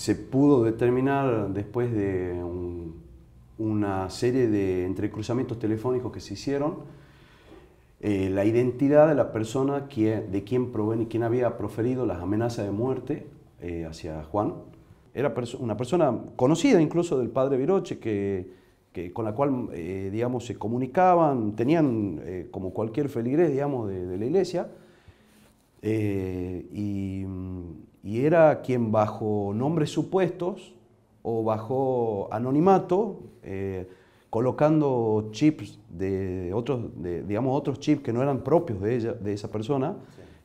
se pudo determinar después de una serie de entrecruzamientos telefónicos que se hicieron, eh, la identidad de la persona de quien provenía, quien había proferido las amenazas de muerte eh, hacia Juan. Era una persona conocida incluso del padre Viroche, que, con la cual, eh, digamos, se comunicaban, tenían como cualquier feligrés, digamos, de, de la iglesia, y era quien bajo nombres supuestos o bajo anonimato, eh, colocando chips de otros, digamos, otros chips que no eran propios de, de esa persona,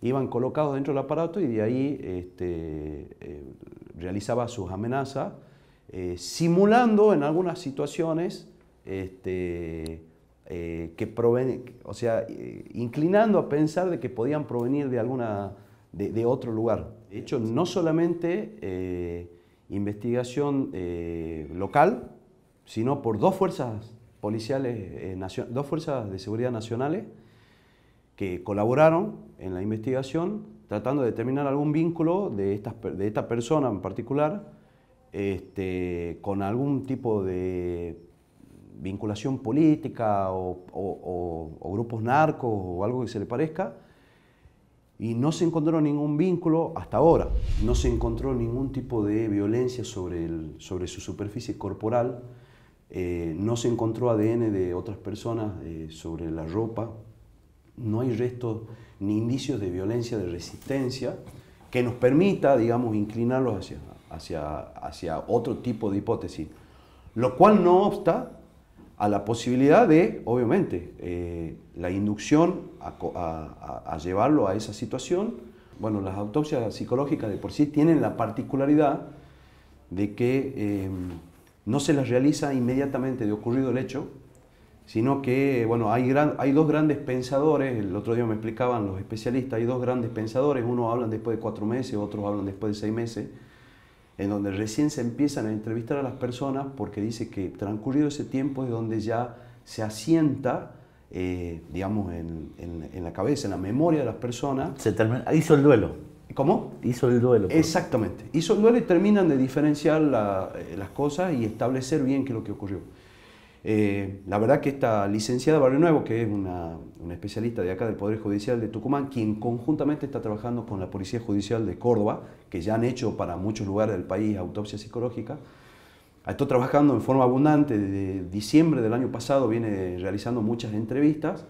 iban colocados dentro del aparato y de ahí este, eh, realizaba sus amenazas, eh, simulando en algunas situaciones este, que o sea, inclinando a pensar de que podían provenir de alguna de, otro lugar. De hecho, no solamente eh, investigación eh, local, sino por dos fuerzas policiales, eh, dos fuerzas de seguridad nacionales que colaboraron en la investigación tratando de determinar algún vínculo de, esta persona en particular este, con algún tipo de vinculación política o grupos narcos o algo que se le parezca y no se encontró ningún vínculo hasta ahora. No se encontró ningún tipo de violencia sobre, el, sobre su superficie corporal, eh, no se encontró ADN de otras personas eh, sobre la ropa, no hay restos ni indicios de violencia, de resistencia, que nos permita, digamos, inclinarlos hacia, hacia, hacia otro tipo de hipótesis. Lo cual no obsta a la posibilidad de, obviamente, eh, la inducción a, llevarlo a esa situación. Bueno, las autopsias psicológicas de por sí tienen la particularidad de que eh, no se las realiza inmediatamente de ocurrido el hecho, sino que, bueno, hay, hay dos grandes pensadores, el otro día me explicaban los especialistas, hay dos grandes pensadores, Uno hablan después de cuatro meses, otros hablan después de seis meses, en donde recién se empiezan a entrevistar a las personas porque dice que transcurrido ese tiempo es donde ya se asienta, eh, digamos, en, en, la cabeza, en la memoria de las personas. Se ah, hizo el duelo. ¿Cómo? Hizo el duelo. Pues. Exactamente. Hizo el duelo y terminan de diferenciar eh, las cosas y establecer bien qué es lo que ocurrió. Eh, la verdad que esta licenciada Barrio Nuevo, que es una, especialista de acá del Poder Judicial de Tucumán, quien conjuntamente está trabajando con la Policía Judicial de Córdoba, que ya han hecho para muchos lugares del país autopsia psicológica, estado trabajando en forma abundante desde diciembre del año pasado, viene realizando muchas entrevistas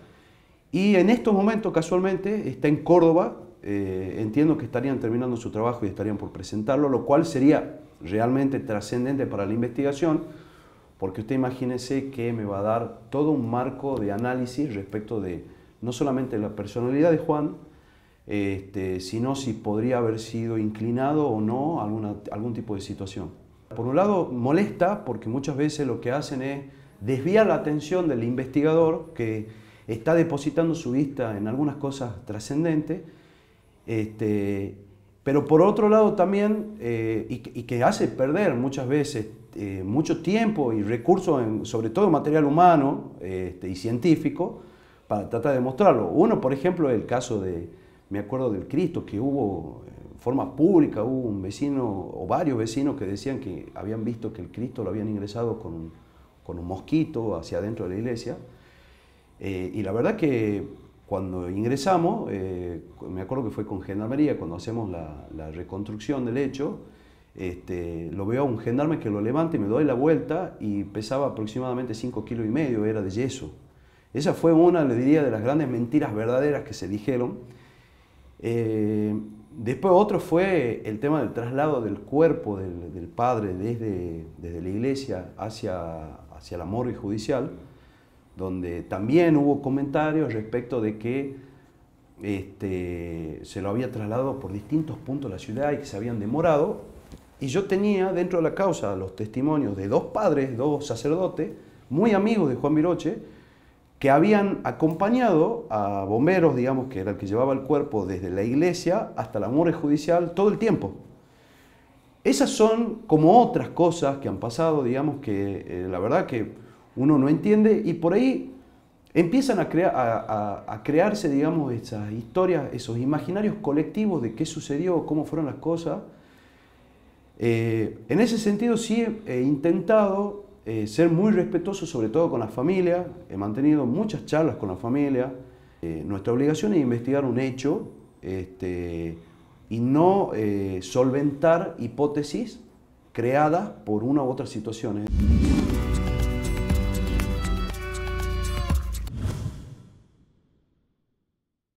y en estos momentos casualmente está en Córdoba, eh, entiendo que estarían terminando su trabajo y estarían por presentarlo, lo cual sería realmente trascendente para la investigación porque usted imagínese que me va a dar todo un marco de análisis respecto de no solamente la personalidad de Juan, este, sino si podría haber sido inclinado o no a alguna, algún tipo de situación. Por un lado, molesta porque muchas veces lo que hacen es desviar la atención del investigador que está depositando su vista en algunas cosas trascendentes este, pero por otro lado también, eh, y, que hace perder muchas veces eh, mucho tiempo y recursos, en, sobre todo material humano este, y científico, para tratar de mostrarlo. Uno, por ejemplo, el caso de, me acuerdo del Cristo, que hubo en eh, forma pública, hubo un vecino o varios vecinos que decían que habían visto que el Cristo lo habían ingresado con un, mosquito hacia adentro de la iglesia. y la verdad que cuando ingresamos, eh, me acuerdo que fue con Gendarmería, cuando hacemos la, reconstrucción del hecho, este, lo veo a un gendarme que lo levanta y me doy la vuelta y pesaba aproximadamente 5 kilos y medio, era de yeso. Esa fue una, le diría, de las grandes mentiras verdaderas que se dijeron. Eh, después otro fue el tema del traslado del cuerpo del, padre desde, la iglesia hacia, hacia la morgue judicial donde también hubo comentarios respecto de que este, se lo había trasladado por distintos puntos de la ciudad y que se habían demorado. Y yo tenía dentro de la causa los testimonios de dos padres, dos sacerdotes, muy amigos de Juan Viroche, que habían acompañado a bomberos, digamos, que era el que llevaba el cuerpo desde la iglesia hasta la muerte judicial todo el tiempo. Esas son como otras cosas que han pasado, digamos, que eh, la verdad que uno no entiende y por ahí empiezan a, crear a, crearse, digamos, esas historias, esos imaginarios colectivos de qué sucedió, cómo fueron las cosas. Eh, en ese sentido sí he, intentado eh, ser muy respetuoso, sobre todo con la familia, he mantenido muchas charlas con la familia. Eh, nuestra obligación es investigar un hecho este, y no solventar hipótesis creadas por una u otra situación.